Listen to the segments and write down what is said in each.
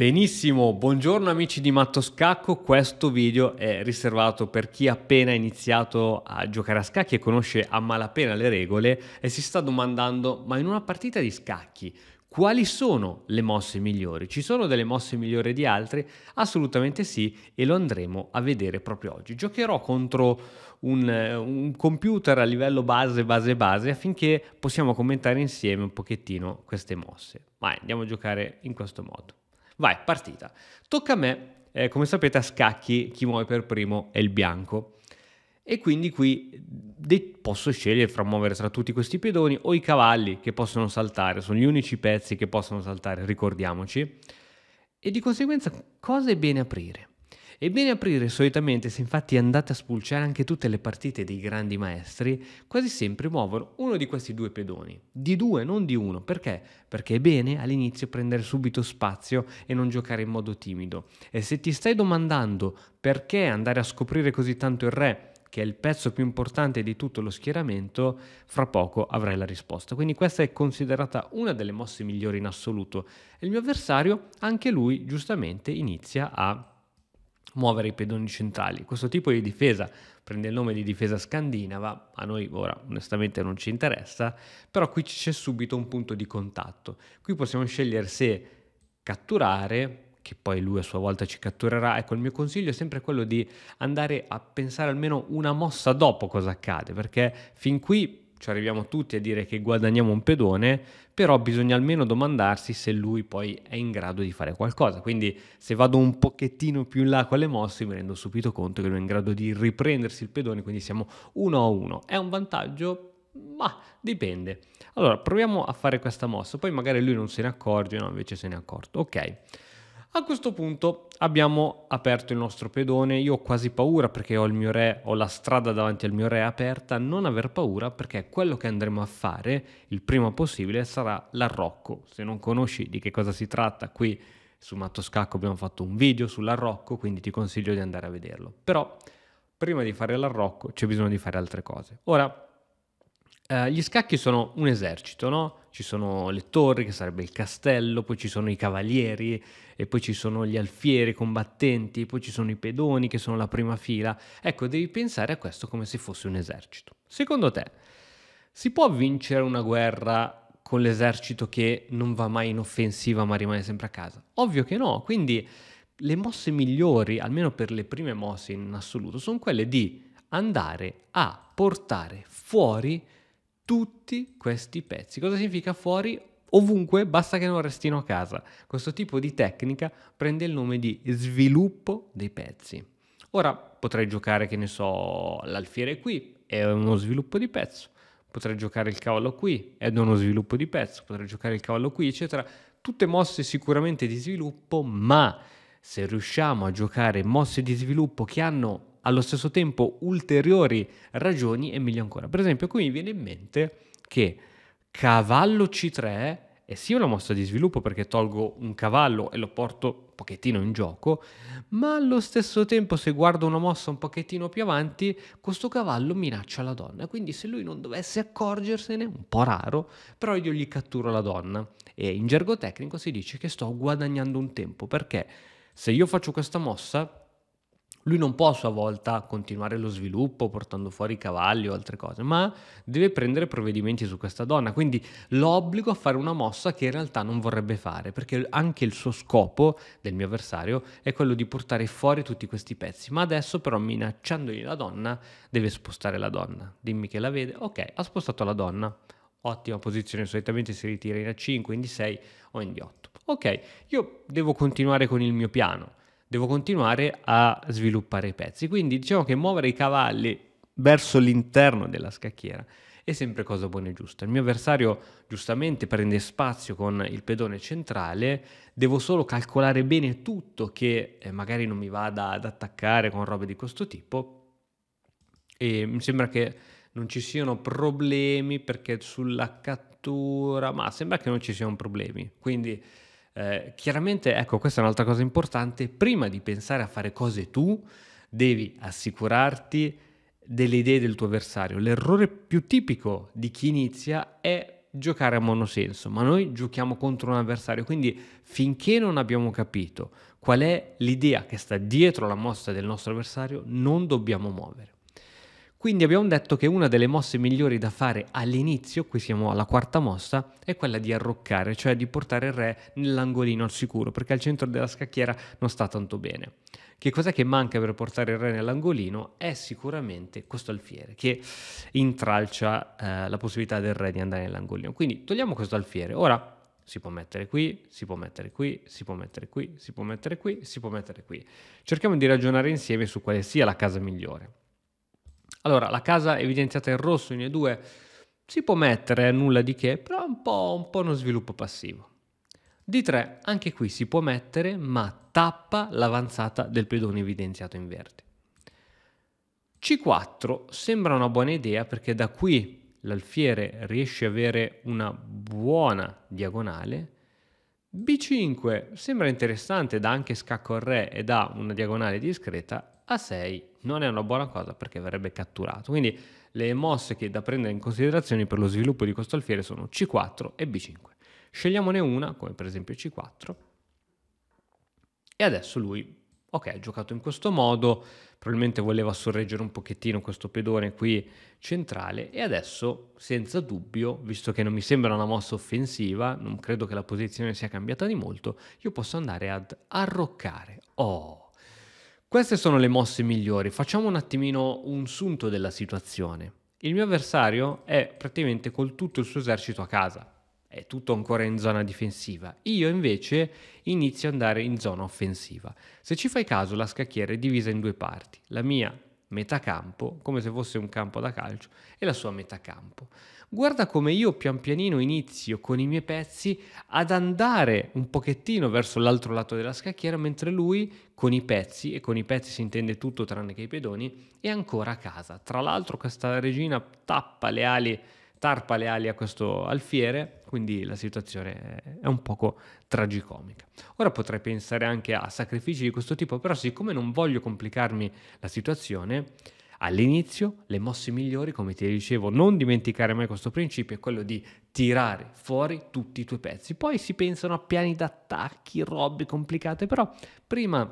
Benissimo, buongiorno amici di Matto Scacco, questo video è riservato per chi ha appena iniziato a giocare a scacchi e conosce a malapena le regole e si sta domandando ma in una partita di scacchi quali sono le mosse migliori? Ci sono delle mosse migliori di altre? Assolutamente sì e lo andremo a vedere proprio oggi. Giocherò contro un, un computer a livello base, base, base affinché possiamo commentare insieme un pochettino queste mosse. Vai, andiamo a giocare in questo modo. Vai, partita. Tocca a me, eh, come sapete a scacchi chi muove per primo è il bianco. E quindi qui de- posso scegliere fra muovere tra tutti questi pedoni o i cavalli che possono saltare, sono gli unici pezzi che possono saltare, ricordiamoci. E di conseguenza cosa è bene aprire? È bene aprire solitamente, se infatti andate a spulciare anche tutte le partite dei grandi maestri, quasi sempre muovono uno di questi due pedoni. Di due, non di uno. Perché? Perché è bene all'inizio prendere subito spazio e non giocare in modo timido. E se ti stai domandando perché andare a scoprire così tanto il re che è il pezzo più importante di tutto lo schieramento, fra poco avrai la risposta. Quindi questa è considerata una delle mosse migliori in assoluto. E Il mio avversario, anche lui, giustamente inizia a muovere i pedoni centrali. Questo tipo di difesa prende il nome di difesa scandinava, a noi ora onestamente non ci interessa, però qui c'è subito un punto di contatto. Qui possiamo scegliere se catturare, che poi lui a sua volta ci catturerà. Ecco, il mio consiglio è sempre quello di andare a pensare almeno una mossa dopo cosa accade, perché fin qui ci arriviamo tutti a dire che guadagniamo un pedone, però bisogna almeno domandarsi se lui poi è in grado di fare qualcosa. Quindi se vado un pochettino più in là con le mosse mi rendo subito conto che lui è in grado di riprendersi il pedone, quindi siamo uno a uno. È un vantaggio? Ma dipende. Allora proviamo a fare questa mossa, poi magari lui non se ne accorge, no invece se ne è accorto. Ok. A questo punto abbiamo aperto il nostro pedone, io ho quasi paura perché ho il mio re, ho la strada davanti al mio re aperta, non aver paura perché quello che andremo a fare il prima possibile sarà l'arrocco. Se non conosci di che cosa si tratta, qui su Mattoscacco abbiamo fatto un video sull'arrocco, quindi ti consiglio di andare a vederlo. Però prima di fare l'arrocco c'è bisogno di fare altre cose. Ora eh, gli scacchi sono un esercito, no? Ci sono le torri, che sarebbe il castello, poi ci sono i cavalieri, e poi ci sono gli alfieri combattenti, poi ci sono i pedoni che sono la prima fila. Ecco, devi pensare a questo come se fosse un esercito. Secondo te, si può vincere una guerra con l'esercito che non va mai in offensiva ma rimane sempre a casa? Ovvio che no, quindi le mosse migliori, almeno per le prime mosse in assoluto, sono quelle di andare a portare fuori tutti questi pezzi. Cosa significa fuori? Ovunque, basta che non restino a casa. Questo tipo di tecnica prende il nome di sviluppo dei pezzi. Ora potrei giocare, che ne so, l'alfiere qui, è uno sviluppo di pezzo. Potrei giocare il cavallo qui, è uno sviluppo di pezzo. Potrei giocare il cavallo qui, eccetera. Tutte mosse sicuramente di sviluppo, ma se riusciamo a giocare mosse di sviluppo che hanno allo stesso tempo ulteriori ragioni e meglio ancora. Per esempio, qui mi viene in mente che cavallo C3 è sì una mossa di sviluppo perché tolgo un cavallo e lo porto un pochettino in gioco, ma allo stesso tempo se guardo una mossa un pochettino più avanti, questo cavallo minaccia la donna, quindi se lui non dovesse accorgersene, un po' raro, però io gli catturo la donna e in gergo tecnico si dice che sto guadagnando un tempo perché se io faccio questa mossa lui non può a sua volta continuare lo sviluppo portando fuori i cavalli o altre cose, ma deve prendere provvedimenti su questa donna, quindi l'obbligo a fare una mossa che in realtà non vorrebbe fare, perché anche il suo scopo del mio avversario è quello di portare fuori tutti questi pezzi, ma adesso però minacciandogli la donna deve spostare la donna. Dimmi che la vede, ok, ha spostato la donna, ottima posizione, solitamente si ritira in A5, in D6 o in D8. Ok, io devo continuare con il mio piano devo continuare a sviluppare i pezzi. Quindi diciamo che muovere i cavalli verso l'interno della scacchiera è sempre cosa buona e giusta. Il mio avversario giustamente prende spazio con il pedone centrale, devo solo calcolare bene tutto che eh, magari non mi vada ad attaccare con robe di questo tipo e mi sembra che non ci siano problemi perché sulla cattura, ma sembra che non ci siano problemi. Quindi eh, chiaramente, ecco, questa è un'altra cosa importante, prima di pensare a fare cose tu, devi assicurarti delle idee del tuo avversario. L'errore più tipico di chi inizia è giocare a monosenso, ma noi giochiamo contro un avversario, quindi finché non abbiamo capito qual è l'idea che sta dietro la mossa del nostro avversario, non dobbiamo muovere. Quindi abbiamo detto che una delle mosse migliori da fare all'inizio, qui siamo alla quarta mossa, è quella di arroccare, cioè di portare il re nell'angolino al sicuro, perché al centro della scacchiera non sta tanto bene. Che cos'è che manca per portare il re nell'angolino? È sicuramente questo alfiere, che intralcia eh, la possibilità del re di andare nell'angolino. Quindi togliamo questo alfiere. Ora si può mettere qui, si può mettere qui, si può mettere qui, si può mettere qui, si può mettere qui. Cerchiamo di ragionare insieme su quale sia la casa migliore. Allora, la casa evidenziata in rosso in E2 si può mettere, nulla di che, però è un po', un po' uno sviluppo passivo. D3, anche qui si può mettere, ma tappa l'avanzata del pedone evidenziato in verde. C4 sembra una buona idea perché da qui l'alfiere riesce ad avere una buona diagonale. B5 sembra interessante, dà anche scacco al re e da una diagonale discreta. A6 non è una buona cosa perché verrebbe catturato. Quindi le mosse che da prendere in considerazione per lo sviluppo di questo alfiere sono C4 e B5. Scegliamone una, come per esempio C4, e adesso lui, ok, ha giocato in questo modo, probabilmente voleva sorreggere un pochettino questo pedone qui centrale e adesso, senza dubbio, visto che non mi sembra una mossa offensiva, non credo che la posizione sia cambiata di molto, io posso andare ad arroccare. Oh! Queste sono le mosse migliori, facciamo un attimino un sunto della situazione. Il mio avversario è praticamente col tutto il suo esercito a casa, è tutto ancora in zona difensiva. Io invece inizio ad andare in zona offensiva. Se ci fai caso, la scacchiera è divisa in due parti. La mia metà campo, come se fosse un campo da calcio, e la sua metà campo. Guarda come io pian pianino inizio con i miei pezzi ad andare un pochettino verso l'altro lato della scacchiera, mentre lui con i pezzi, e con i pezzi si intende tutto tranne che i pedoni, è ancora a casa. Tra l'altro questa regina tappa le ali tarpa le ali a questo alfiere, quindi la situazione è un poco tragicomica. Ora potrei pensare anche a sacrifici di questo tipo, però siccome non voglio complicarmi la situazione, all'inizio le mosse migliori, come ti dicevo, non dimenticare mai questo principio, è quello di tirare fuori tutti i tuoi pezzi. Poi si pensano a piani d'attacchi, robe complicate, però prima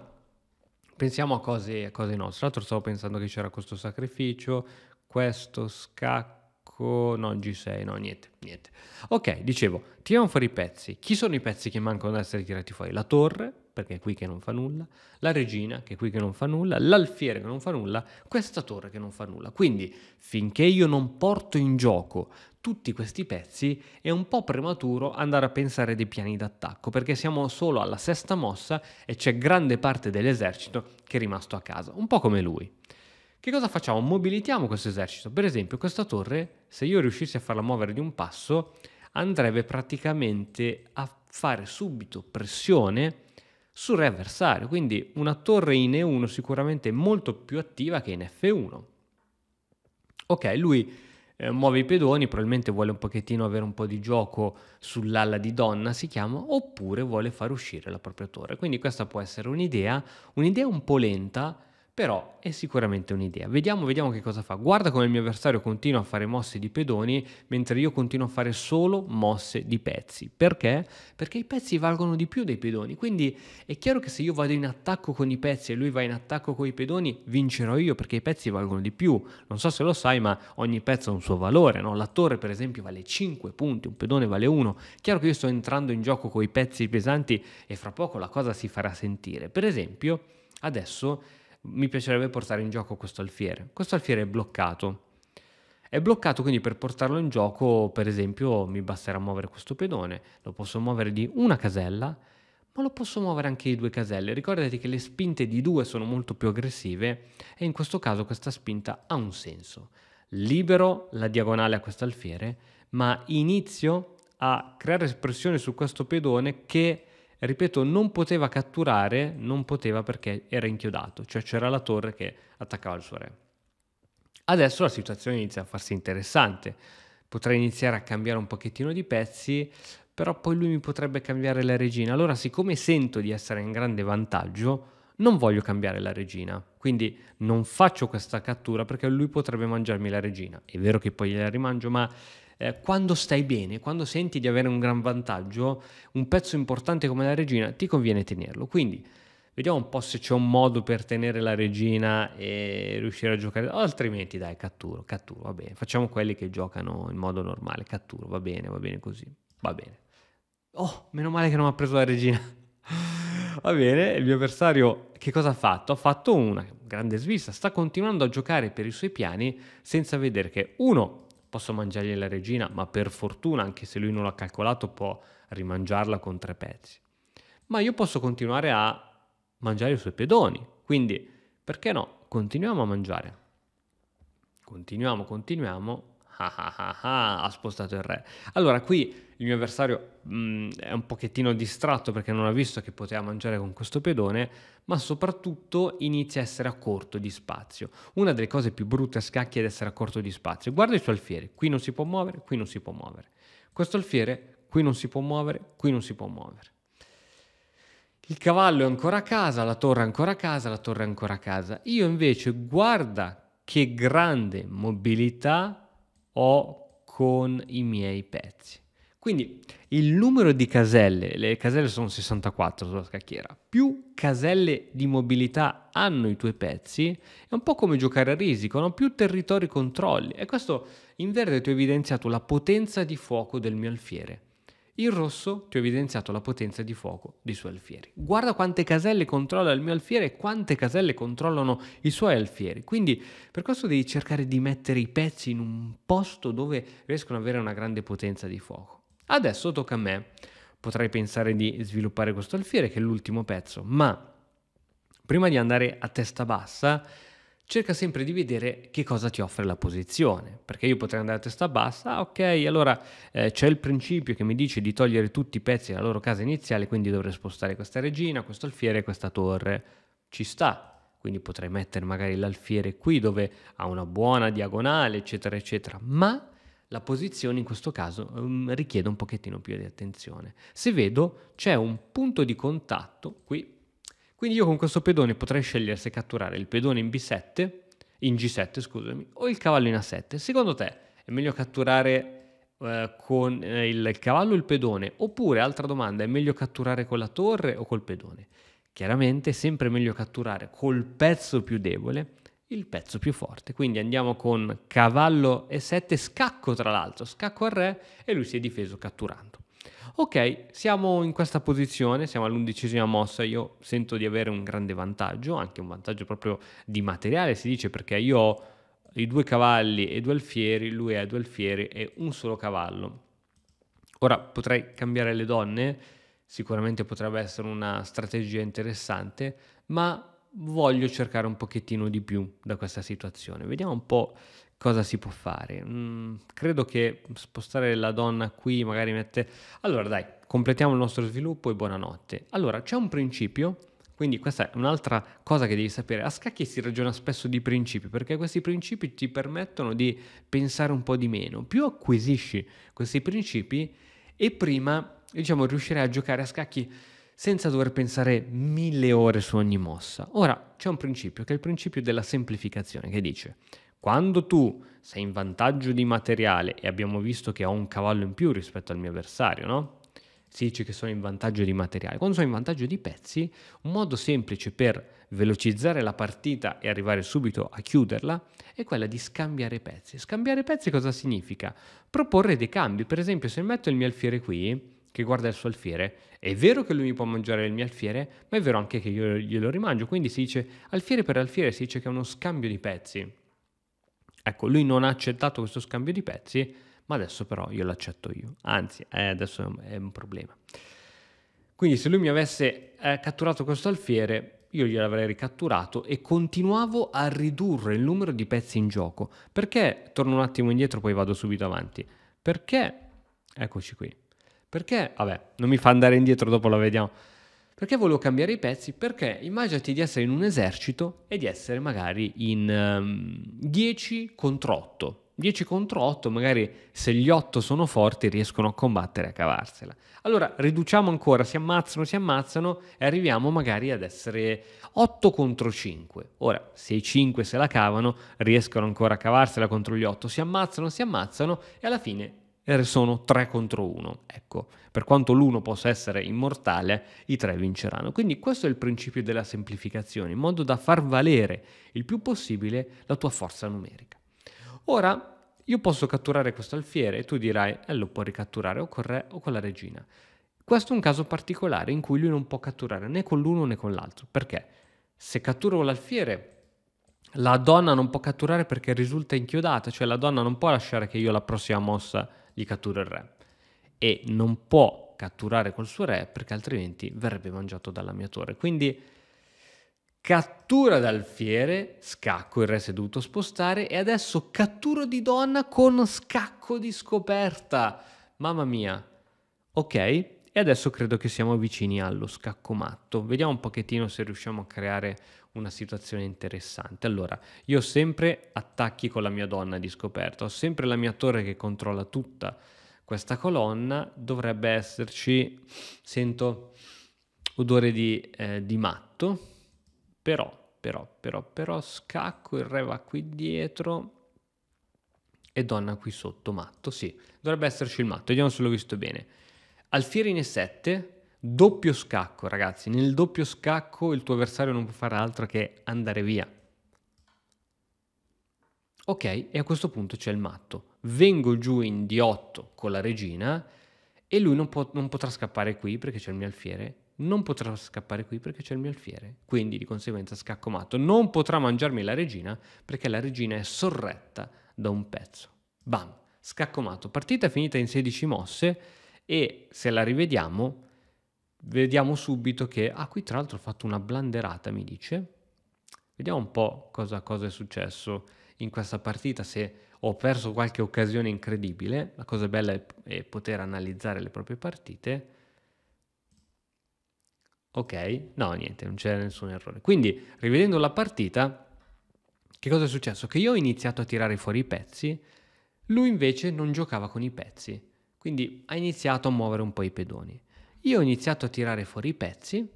pensiamo a cose, a cose nostre. Tra l'altro stavo pensando che c'era questo sacrificio, questo scacco Ecco, no G6, no niente, niente. Ok, dicevo, tiriamo fuori i pezzi. Chi sono i pezzi che mancano da essere tirati fuori? La torre, perché è qui che non fa nulla, la regina, che è qui che non fa nulla, l'alfiere che non fa nulla, questa torre che non fa nulla. Quindi, finché io non porto in gioco tutti questi pezzi, è un po' prematuro andare a pensare dei piani d'attacco, perché siamo solo alla sesta mossa e c'è grande parte dell'esercito che è rimasto a casa, un po' come lui. Che cosa facciamo? Mobilitiamo questo esercito. Per esempio, questa torre, se io riuscissi a farla muovere di un passo, andrebbe praticamente a fare subito pressione sul re avversario, quindi una torre in E1 sicuramente molto più attiva che in F1. Ok, lui eh, muove i pedoni, probabilmente vuole un pochettino avere un po' di gioco sull'alla di donna, si chiama, oppure vuole far uscire la propria torre. Quindi questa può essere un'idea, un'idea un po' lenta, però è sicuramente un'idea. Vediamo, vediamo che cosa fa. Guarda come il mio avversario continua a fare mosse di pedoni, mentre io continuo a fare solo mosse di pezzi. Perché? Perché i pezzi valgono di più dei pedoni, quindi è chiaro che se io vado in attacco con i pezzi e lui va in attacco con i pedoni, vincerò io perché i pezzi valgono di più. Non so se lo sai, ma ogni pezzo ha un suo valore, no? La torre per esempio vale 5 punti, un pedone vale 1. Chiaro che io sto entrando in gioco con i pezzi pesanti e fra poco la cosa si farà sentire. Per esempio, adesso mi piacerebbe portare in gioco questo alfiere. Questo alfiere è bloccato. È bloccato quindi per portarlo in gioco, per esempio, mi basterà muovere questo pedone, lo posso muovere di una casella, ma lo posso muovere anche di due caselle. Ricordate che le spinte di due sono molto più aggressive e in questo caso questa spinta ha un senso. Libero la diagonale a questo alfiere, ma inizio a creare pressione su questo pedone che ripeto, non poteva catturare, non poteva perché era inchiodato, cioè c'era la torre che attaccava il suo re. Adesso la situazione inizia a farsi interessante, potrei iniziare a cambiare un pochettino di pezzi, però poi lui mi potrebbe cambiare la regina. Allora, siccome sento di essere in grande vantaggio, non voglio cambiare la regina, quindi non faccio questa cattura perché lui potrebbe mangiarmi la regina. È vero che poi gliela rimangio, ma eh, quando stai bene, quando senti di avere un gran vantaggio, un pezzo importante come la regina, ti conviene tenerlo. Quindi vediamo un po' se c'è un modo per tenere la regina e riuscire a giocare, altrimenti dai, catturo, catturo, va bene, facciamo quelli che giocano in modo normale, catturo, va bene, va bene così, va bene. Oh, meno male che non ha preso la regina. Va bene, il mio avversario che cosa ha fatto? Ha fatto una grande svista, sta continuando a giocare per i suoi piani senza vedere che uno posso mangiargli la regina, ma per fortuna, anche se lui non l'ha calcolato, può rimangiarla con tre pezzi. Ma io posso continuare a mangiare i suoi pedoni, quindi perché no? Continuiamo a mangiare. Continuiamo, continuiamo, ah, ah, ah, ha spostato il re. Allora qui il mio avversario mh, mm, è un pochettino distratto perché non ha visto che poteva mangiare con questo pedone, ma soprattutto inizia a essere a corto di spazio. Una delle cose più brutte a scacchi è essere a corto di spazio. Guarda i suoi alfieri, qui non si può muovere, qui non si può muovere. Questo alfiere qui non si può muovere, qui non si può muovere. Il cavallo è ancora a casa, la torre è ancora a casa, la torre è ancora a casa. Io invece guarda che grande mobilità ho con i miei pezzi. Quindi il numero di caselle, le caselle sono 64 sulla scacchiera, più caselle di mobilità hanno i tuoi pezzi, è un po' come giocare a risico, no? più territori controlli. E questo in verde ti ho evidenziato la potenza di fuoco del mio alfiere. Il rosso ti ho evidenziato la potenza di fuoco dei suoi alfieri. Guarda quante caselle controlla il mio alfiere e quante caselle controllano i suoi alfieri. Quindi per questo devi cercare di mettere i pezzi in un posto dove riescono ad avere una grande potenza di fuoco. Adesso tocca a me. Potrei pensare di sviluppare questo alfiere che è l'ultimo pezzo, ma prima di andare a testa bassa cerca sempre di vedere che cosa ti offre la posizione, perché io potrei andare a testa bassa, ah, ok, allora eh, c'è il principio che mi dice di togliere tutti i pezzi della loro casa iniziale, quindi dovrei spostare questa regina, questo alfiere e questa torre. Ci sta, quindi potrei mettere magari l'alfiere qui dove ha una buona diagonale, eccetera, eccetera, ma la posizione in questo caso um, richiede un pochettino più di attenzione. Se vedo c'è un punto di contatto qui quindi io con questo pedone potrei scegliere se catturare il pedone in B7, in G7 scusami, o il cavallo in A7. Secondo te è meglio catturare eh, con eh, il cavallo il pedone? Oppure, altra domanda, è meglio catturare con la torre o col pedone? Chiaramente è sempre meglio catturare col pezzo più debole il pezzo più forte. Quindi andiamo con cavallo e 7, scacco tra l'altro, scacco al re e lui si è difeso catturando. Ok, siamo in questa posizione, siamo all'undicesima mossa, io sento di avere un grande vantaggio, anche un vantaggio proprio di materiale, si dice, perché io ho i due cavalli e due alfieri, lui ha due alfieri e un solo cavallo. Ora potrei cambiare le donne, sicuramente potrebbe essere una strategia interessante, ma voglio cercare un pochettino di più da questa situazione. Vediamo un po' cosa si può fare? Mm, credo che spostare la donna qui magari mette... Allora dai, completiamo il nostro sviluppo e buonanotte. Allora, c'è un principio quindi questa è un'altra cosa che devi sapere. A scacchi si ragiona spesso di principi, perché questi principi ti permettono di pensare un po' di meno. Più acquisisci questi principi e prima, diciamo, riuscirai a giocare a scacchi senza dover pensare mille ore su ogni mossa. Ora, c'è un principio, che è il principio della semplificazione, che dice quando tu sei in vantaggio di materiale e abbiamo visto che ho un cavallo in più rispetto al mio avversario, no? Si dice che sono in vantaggio di materiale. Quando sono in vantaggio di pezzi, un modo semplice per velocizzare la partita e arrivare subito a chiuderla è quella di scambiare pezzi. Scambiare pezzi cosa significa? Proporre dei cambi. Per esempio, se metto il mio alfiere qui, che guarda il suo alfiere, è vero che lui mi può mangiare il mio alfiere, ma è vero anche che io glielo rimangio. Quindi si dice alfiere per alfiere, si dice che è uno scambio di pezzi. Ecco, lui non ha accettato questo scambio di pezzi, ma adesso però io l'accetto io. Anzi, eh, adesso è un problema. Quindi se lui mi avesse eh, catturato questo alfiere, io gliel'avrei ricatturato e continuavo a ridurre il numero di pezzi in gioco. Perché, torno un attimo indietro, poi vado subito avanti. Perché, eccoci qui. Perché, vabbè, non mi fa andare indietro, dopo la vediamo. Perché volevo cambiare i pezzi? Perché immaginati di essere in un esercito e di essere magari in um, ehm, 10 contro 8. 10 contro 8, magari se gli 8 sono forti riescono a combattere e a cavarsela. Allora riduciamo ancora, si ammazzano, si ammazzano e arriviamo magari ad essere 8 contro 5. Ora, se i 5 se la cavano, riescono ancora a cavarsela contro gli 8, si ammazzano, si ammazzano e alla fine e sono 3 contro 1. Ecco, per quanto l'uno possa essere immortale, i tre vinceranno. Quindi questo è il principio della semplificazione, in modo da far valere il più possibile la tua forza numerica. Ora, io posso catturare questo alfiere e tu dirai, eh, lo puoi ricatturare o col re o con la regina. Questo è un caso particolare in cui lui non può catturare né con l'uno né con l'altro. Perché? Se catturo l'alfiere, la donna non può catturare perché risulta inchiodata, cioè la donna non può lasciare che io la prossima mossa gli cattura il re e non può catturare col suo re perché altrimenti verrebbe mangiato dalla mia torre. Quindi cattura d'alfiere, scacco, il re seduto a spostare e adesso catturo di donna con scacco di scoperta. Mamma mia. Ok, e adesso credo che siamo vicini allo scacco matto. Vediamo un pochettino se riusciamo a creare una situazione interessante. Allora, io ho sempre attacchi con la mia donna di scoperta, ho sempre la mia torre che controlla tutta questa colonna, dovrebbe esserci, sento odore di, eh, di matto, però, però, però, però, scacco, il re va qui dietro, e donna qui sotto matto. Sì, dovrebbe esserci il matto, vediamo se l'ho visto bene. Alfieri 7 doppio scacco, ragazzi. Nel doppio scacco il tuo avversario non può fare altro che andare via. Ok, e a questo punto c'è il matto. Vengo giù in D8 con la regina e lui non, può, non potrà scappare qui perché c'è il mio alfiere. Non potrà scappare qui perché c'è il mio alfiere. Quindi di conseguenza scacco matto. Non potrà mangiarmi la regina perché la regina è sorretta da un pezzo. Bam, scacco matto. Partita finita in 16 mosse e se la rivediamo vediamo subito che, ah qui tra l'altro ho fatto una blanderata mi dice, vediamo un po' cosa, cosa è successo in questa partita, se ho perso qualche occasione incredibile, la cosa bella è, è poter analizzare le proprie partite, ok, no niente, non c'è nessun errore, quindi rivedendo la partita che cosa è successo? Che io ho iniziato a tirare fuori i pezzi, lui invece non giocava con i pezzi. Quindi ha iniziato a muovere un po' i pedoni. Io ho iniziato a tirare fuori i pezzi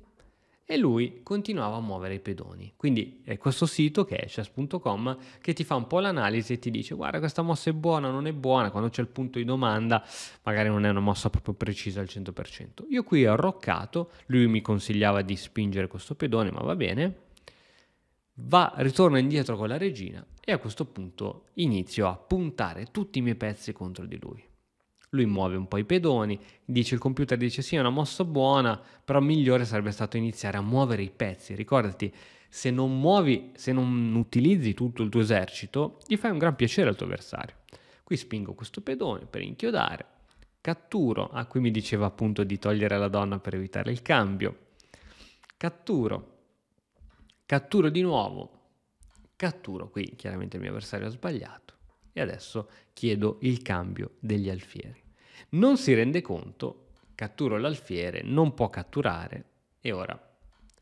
e lui continuava a muovere i pedoni. Quindi è questo sito che è chess.com che ti fa un po' l'analisi e ti dice guarda questa mossa è buona, non è buona, quando c'è il punto di domanda magari non è una mossa proprio precisa al 100%. Io qui ho arroccato, lui mi consigliava di spingere questo pedone, ma va bene, va, ritorno indietro con la regina e a questo punto inizio a puntare tutti i miei pezzi contro di lui. Lui muove un po' i pedoni, dice il computer dice sì è una mossa buona, però migliore sarebbe stato iniziare a muovere i pezzi. Ricordati, se non muovi, se non utilizzi tutto il tuo esercito, gli fai un gran piacere al tuo avversario. Qui spingo questo pedone per inchiodare, catturo, a cui mi diceva appunto di togliere la donna per evitare il cambio, catturo, catturo di nuovo, catturo, qui chiaramente il mio avversario ha sbagliato e adesso chiedo il cambio degli alfieri. Non si rende conto, catturo l'alfiere, non può catturare e ora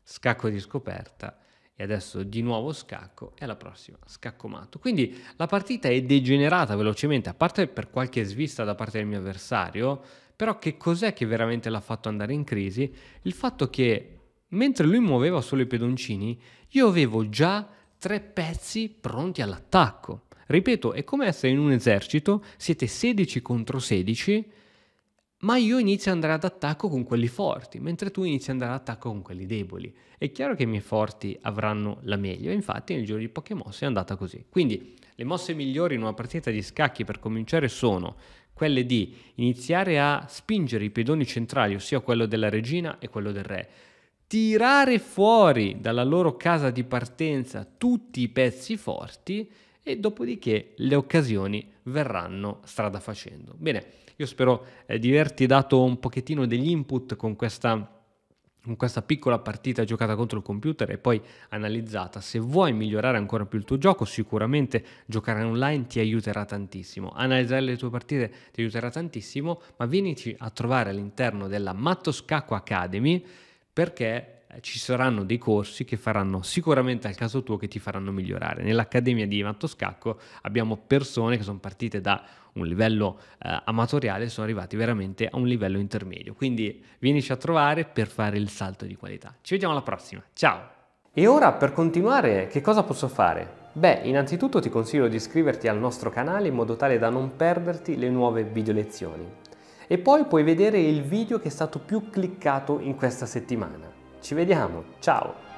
scacco di scoperta e adesso di nuovo scacco e alla prossima scacco matto. Quindi la partita è degenerata velocemente, a parte per qualche svista da parte del mio avversario, però che cos'è che veramente l'ha fatto andare in crisi? Il fatto che mentre lui muoveva solo i pedoncini, io avevo già tre pezzi pronti all'attacco. Ripeto, è come essere in un esercito, siete 16 contro 16, ma io inizio ad andare ad attacco con quelli forti, mentre tu inizi ad andare ad attacco con quelli deboli. È chiaro che i miei forti avranno la meglio, infatti nel giro di poche mosse è andata così. Quindi le mosse migliori in una partita di scacchi per cominciare sono quelle di iniziare a spingere i pedoni centrali, ossia quello della regina e quello del re, tirare fuori dalla loro casa di partenza tutti i pezzi forti e dopodiché le occasioni verranno strada facendo. Bene, io spero eh, di averti dato un pochettino degli input con questa con questa piccola partita giocata contro il computer e poi analizzata. Se vuoi migliorare ancora più il tuo gioco, sicuramente giocare online ti aiuterà tantissimo. Analizzare le tue partite ti aiuterà tantissimo, ma vienici a trovare all'interno della Mattoscacco Academy perché eh, ci saranno dei corsi che faranno sicuramente al caso tuo che ti faranno migliorare. Nell'Accademia di Mattoscacco abbiamo persone che sono partite da un livello eh, amatoriale e sono arrivati veramente a un livello intermedio. Quindi vienici a trovare per fare il salto di qualità. Ci vediamo alla prossima. Ciao! E ora per continuare, che cosa posso fare? Beh, innanzitutto ti consiglio di iscriverti al nostro canale in modo tale da non perderti le nuove video lezioni. E poi puoi vedere il video che è stato più cliccato in questa settimana. Ci vediamo, ciao!